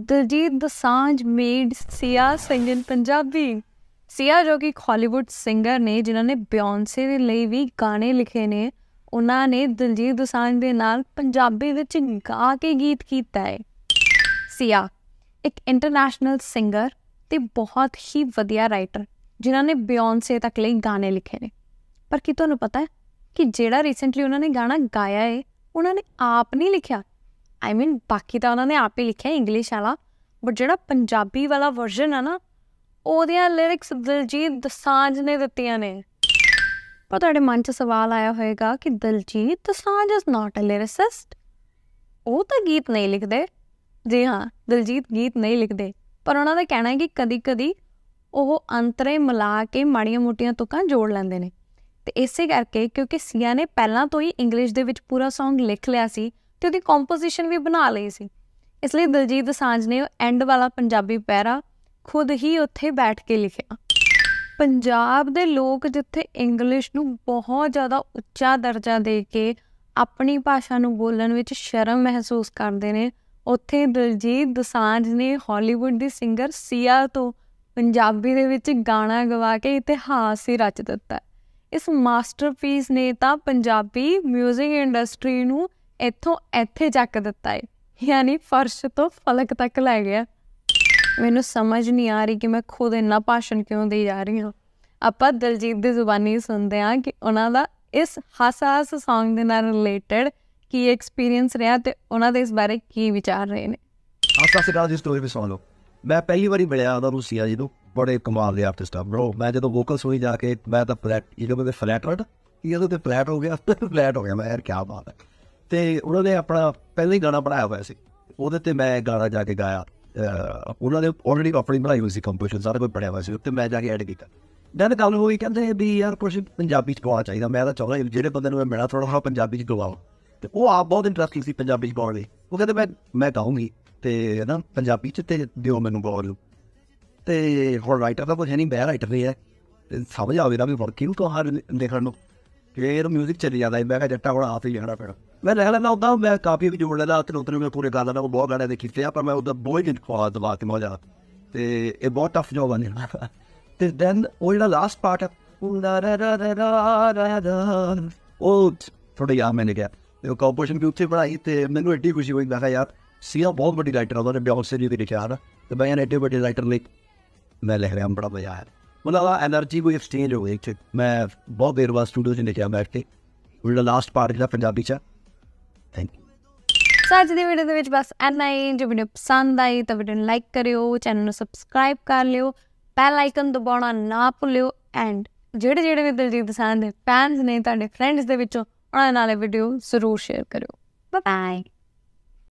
Diljit ਦਸਾਂਜ made ਸਿਆ ਸਿੰਗਨ ਪੰਜਾਬੀ ਸਿਆ ਜੋ ਕਿ ਹਾਲੀਵੁੱਡ ਸਿੰਗਰ ਨੇ ਜਿਨ੍ਹਾਂ ਨੇ ਬਿਯੌਂਸੇ ਦੇ ਲਈ ਵੀ ਗਾਣੇ ਲਿਖੇ ਨੇ ਉਹਨਾਂ ਨੇ ਦਿਲਜੀਤ ਦਸਾਂਜ ਦੇ ਨਾਲ ਪੰਜਾਬੀ ਵਿੱਚ ਗਾ ਕੇ ਗੀਤ ਕੀਤਾ ਹੈ ਸਿਆ ਇੱਕ ਇੰਟਰਨੈਸ਼ਨਲ ਸਿੰਗਰ ਤੇ ਬਹੁਤ ਹੀ ਵਧੀਆ ਰਾਈਟਰ ਜਿਨ੍ਹਾਂ ਨੇ ਬਿਯੌਂਸੇ ਤੱਕ ਲਈ ਗਾਣੇ ਲਿਖੇ ਨੇ ਪਰ ਕੀ ਤੁਹਾਨੂੰ ਪਤਾ ਹੈ ਕਿ ਜਿਹੜਾ ਰੀਸੈਂਟਲੀ ਉਹਨਾਂ ਨੇ ਗਾਣਾ ਗਾਇਆ ਹੈ ਉਹਨਾਂ ਨੇ ਆਪ ਨਹੀਂ ਲਿਖਿਆ ਆਈ ਮੀਨ ਬਾਕੀ ਤਾਂ ਉਹਨਾਂ ਨੇ ਆਪੇ ਲਿਖਿਆ ਇੰਗਲਿਸ਼ ਵਾਲਾ ਬਟ ਜਿਹੜਾ ਪੰਜਾਬੀ ਵਾਲਾ ਵਰਜ਼ਨ ਆ ਨਾ ਉਹਦੀਆਂ ਲਿਰਿਕਸ ਦਿਲਜੀਤ ਦਸਾਂਜ ਨੇ ਦਿੱਤੀਆਂ ਨੇ ਪਰ ਤੁਹਾਡੇ ਮਨ 'ਚ ਸਵਾਲ ਆਇਆ ਹੋਵੇਗਾ ਕਿ ਦਿਲਜੀਤ ਦਸਾਂਜ ਇਸ ਨਾਟ ਅ ਲਿਰਿਸਟ ਉਹ ਤਾਂ ਗੀਤ ਨਹੀਂ ਲਿਖਦੇ ਜੀ ਹਾਂ ਦਿਲਜੀਤ ਗੀਤ ਨਹੀਂ ਲਿਖਦੇ ਪਰ ਉਹਨਾਂ ਦਾ ਕਹਿਣਾ ਹੈ ਕਿ ਕਦੀ-ਕਦੀ ਉਹ ਅੰਤਰੇ ਮਿਲਾ ਕੇ ਮਾੜੀਆਂ-ਮੋਟੀਆਂ ਤੁਕਾਂ ਜੋੜ ਲੈਂਦੇ ਨੇ ਤੇ ਇਸੇ ਕਰਕੇ ਕਿਉਂਕਿ ਸੀਆ ਨੇ ਪਹਿਲਾਂ ਤੋਂ ਹੀ ਇੰਗਲਿਸ਼ ਦੇ ਵਿੱਚ ਪੂਰਾ Song ਲਿਖ ਲਿਆ ਸੀ ਤੇ ਉਹਦੀ ਕੰਪੋਜੀਸ਼ਨ ਵੀ ਬਣਾ ਲਈ ਸੀ ਇਸ ਲਈ ਦਿਲਜੀਤ ਦਸਾਂਝ ਨੇ ਐਂਡ ਵਾਲਾ ਪੰਜਾਬੀ ਪੈਰਾ ਖੁਦ ਹੀ ਉੱਥੇ ਬੈਠ ਕੇ ਲਿਖਿਆ ਪੰਜਾਬ ਦੇ ਲੋਕ ਜਿੱਥੇ ਇੰਗਲਿਸ਼ ਨੂੰ ਬਹੁਤ ਜ਼ਿਆਦਾ ਉੱਚਾ ਦਰਜਾ ਦੇ ਕੇ ਆਪਣੀ ਭਾਸ਼ਾ ਨੂੰ ਬੋਲਣ ਵਿੱਚ ਸ਼ਰਮ ਮਹਿਸੂਸ ਕਰਦੇ ਨੇ ਉੱਥੇ ਦਿਲਜੀਤ ਦਸਾਂਝ ਨੇ ਹਾਲੀਵੁੱਡ ਦੀ ਸਿੰਗਰ ਸੀਆ ਤੋਂ ਪੰਜਾਬੀ ਦੇ ਵਿੱਚ ਗਾਣਾ ਗਵਾ ਕੇ ਇਤਿਹਾਸ ਹੀ ਰਚ ਦਿੱਤਾ ਇਸ ਮਾਸਟਰਪੀਸ ਨੇ ਤਾਂ ਪੰਜਾਬੀ 뮤직 ਇੰਡਸਟਰੀ ਨੂੰ ਇੱਥੋਂ ਇੱਥੇ ਚੱਕ ਦਿੱਤਾ ਏ ਯਾਨੀ ਫਰਸ਼ ਤੋਂ ਫਲਕ ਤੱਕ ਲੈ ਗਿਆ ਮੈਨੂੰ ਸਮਝ ਨਹੀਂ ਆ ਰਹੀ ਕਿ ਮੈਂ ਖੁਦ ਇੰਨਾ ਭਾਸ਼ਣ ਕਿਉਂ ਦੇ ਜਾ ਰਹੀ ਹਾਂ ਆਪਾਂ ਦਲਜੀਤ ਦੀ ਜ਼ੁਬਾਨੀ ਸੁਣਦੇ ਹਾਂ ਕਿ ਉਹਨਾਂ ਦਾ ਇਸ ਹਾਸਾਸ Song ਦੇ ਨਾਲ ਰਿਲੇਟਡ ਕੀ ਐਕਸਪੀਰੀਅੰਸ ਰਿਹਾ ਤੇ ਉਹਨਾਂ ਦੇ ਇਸ ਬਾਰੇ ਕੀ ਵਿਚਾਰ ਰਹੇ ਨੇ ਹਾਸਾਸ ਦਾ ਦੀ ਸਟੋਰੀ ਵੀ ਸੁਣ ਲਓ ਮੈਂ ਪਹਿਲੀ ਵਾਰੀ ਮਿਲਿਆ ਉਹਦਾ ਰੂਸੀਆ ਜੀ ਨੂੰ ਬੜੇ ਕਮਾਲ ਦੇ ਆਰਟਿਸਟ ਆ ਬ్రో ਮੈਂ ਜਦੋਂ ਵੋਕਲ ਸੁਣੀ ਜਾ ਕੇ ਮੈਂ ਤਾਂ ਫਲੈਟ ਇਹ ਮੈਂ ਫਲੈਟ ਰਟ ਇਹ ਉਹਦੇ ਫਲੈਟ ਹੋ ਗਿਆ ਫਲੈਟ ਹੋ ਗਿਆ ਮੈਂ ਯਾਰ ਕੀ ਬਾਤ ਹੈ ਤੇ ਉਹਨਾਂ ਨੇ ਆਪਣਾ ਪਹਿਲਾ ਹੀ ਗਾਣਾ ਬਣਾਇਆ ਹੋਇਆ ਸੀ ਉਹਦੇ ਤੇ ਮੈਂ ਗਾਣਾ ਜਾ ਕੇ ਗਾਇਆ ਉਹਨਾਂ ਨੇ ਆਲਰੇਡੀ ਆਪਣੀ ਬਣਾਈ ਹੋਈ ਸੀ ਕੰਪੋਜੀਸ਼ਨ ਸਾਰਾ ਕੁਝ ਬਣਿਆ ਹੋਇਆ ਸੀ ਉੱਤੇ ਮੈਂ ਜਾ ਕੇ ਐਡ ਕੀਤਾ ਦਨ ਗੱਲ ਹੋਈ ਕਹਿੰਦੇ ਵੀ ਯਾਰ ਕੁਝ ਪੰਜਾਬੀ ਚ ਗਵਾ ਚਾਹੀਦਾ ਮੈਂ ਤਾਂ ਚਾਹੁੰਦਾ ਜਿਹੜੇ ਬੰਦੇ ਨੂੰ ਮੈਂ ਮਿਲਣਾ ਥੋੜਾ ਥੋੜਾ ਪੰਜਾਬੀ ਚ ਗਵਾਓ ਤੇ ਉਹ ਆਪ ਬਹੁਤ ਇੰਟਰਸਟਿੰਗ ਸੀ ਪੰਜਾਬੀ ਚ ਗਾਉਣ ਲਈ ਉਹ ਕਹਿੰਦੇ ਮੈਂ ਮੈਂ ਗਾਉਂਗੀ ਤੇ ਨਾ ਪੰਜਾਬੀ ਚ ਤੇ ਦਿਓ ਮੈਨੂੰ ਗਾਉਣ ਨੂੰ ਤੇ ਹੋਰ ਰਾਈਟਰ ਦਾ ਕੁਝ ਨਹੀਂ ਬੈ ਰਾਈਟਰ ਨਹੀਂ ਹੈ ਸਮਝ ਆਵੇ ਨਾ ਵੀ ਵਰਕਿੰਗ ਤੋਂ ਹਰ ਦੇਖਣ ਨੂੰ ਫੇਰ 뮤직 ਚੱਲ ਜਾਂਦਾ ਮੈਂ ਕਿਹਾ ਜੱਟਾ ਕੋਲ ਆਪ ਹੀ ਲਿਖਣਾ ਪੈਣਾ ਮੈਂ ਲੈ ਲੈਣਾ ਹੁੰਦਾ ਮੈਂ ਕਾਫੀ ਵੀ ਜੋੜ ਲੈਣਾ ਤੇ ਉਤਰੇ ਮੈਂ ਪੂਰੇ ਕਰ ਲੈਣਾ ਬਹੁਤ ਗਾਣੇ ਦੇ ਕੀਤੇ ਆ ਪਰ ਮੈਂ ਉਹਦਾ ਬੋਏ ਹੀ ਖਵਾ ਦਵਾ ਕੇ ਮੋਜਾ ਤੇ ਇਹ ਬਹੁਤ ਟਫ ਜੋਬ ਆ ਤੇ ਦੈਨ ਉਹ ਜਿਹੜਾ ਲਾਸਟ ਪਾਰਟ ਆ ਉਹ ਥੋੜਾ ਆ ਮੈਨੇ ਤੇ ਉਹ ਕੰਪੋਜੀਸ਼ਨ ਵੀ ਉੱਥੇ ਬਣਾਈ ਤੇ ਮੈਨੂੰ ਐਡੀ ਖੁਸ਼ੀ ਹੋਈ ਮੈਂ ਕਿਹਾ ਯਾਰ ਸੀਆ ਬਹੁਤ ਵੱਡੀ ਰਾਈਟਰ ਆ ਉਹਨੇ ਬਿਓਨਸੇ ਸੇਰੀ ਦੇ ਲਿਖਿਆ ਨਾ ਤੇ ਮੈਂ ਐਡੀ ਵੱਡੀ ਰਾਈਟਰ ਲਈ ਮੈਂ ਲਿਖ ਰਿਹਾ ਬੜਾ ਮਜ਼ਾ ਆਇਆ ਮਤਲਬ ਆ એનર્ਜੀ ਵੀ ਐਕਸਚੇਂਜ ਹੋ ਗਈ ਮੈਂ ਬਹੁਤ ਦੇਰ ਬਾਅਦ ਸਟੂਡੀਓ 'ਚ ਨਿਕਿਆ ਬੈਠ ਉਹ ਉਹਦਾ ਲਾਸਟ ਪਾਰਟ ਜਿਹੜਾ ਪੰਜਾਬੀ 'ਚ ਥੈਂਕ ਯੂ ਸੋ ਅੱਜ ਦੀ ਵੀਡੀਓ ਦੇ ਵਿੱਚ ਬਸ ਐਨਾ ਹੀ ਜੇ ਵੀਡੀਓ ਪਸੰਦ ਆਈ ਤਾਂ ਵੀਡੀਓ ਨੂੰ ਲਾਈਕ ਕਰਿਓ ਚੈਨਲ ਨੂੰ ਸਬਸਕ੍ਰਾਈਬ ਕਰ ਲਿਓ ਬੈਲ ਆਈਕਨ ਦਬਾਉਣਾ ਨਾ ਭੁੱਲਿਓ ਐਂਡ ਜਿਹੜੇ ਜਿਹੜੇ ਵੀ ਦਿਲਜੀਤ ਦਸਾਂ ਦੇ ਫੈਨਸ ਨੇ ਤੁਹਾਡੇ ਫਰੈਂਡਸ ਦੇ ਵਿੱਚੋਂ ਉਹਨਾਂ ਨਾਲ ਇਹ ਵੀਡੀਓ ਜ਼ਰੂਰ ਸ਼ੇਅਰ ਕਰਿਓ ਬਾਏ ਬਾਏ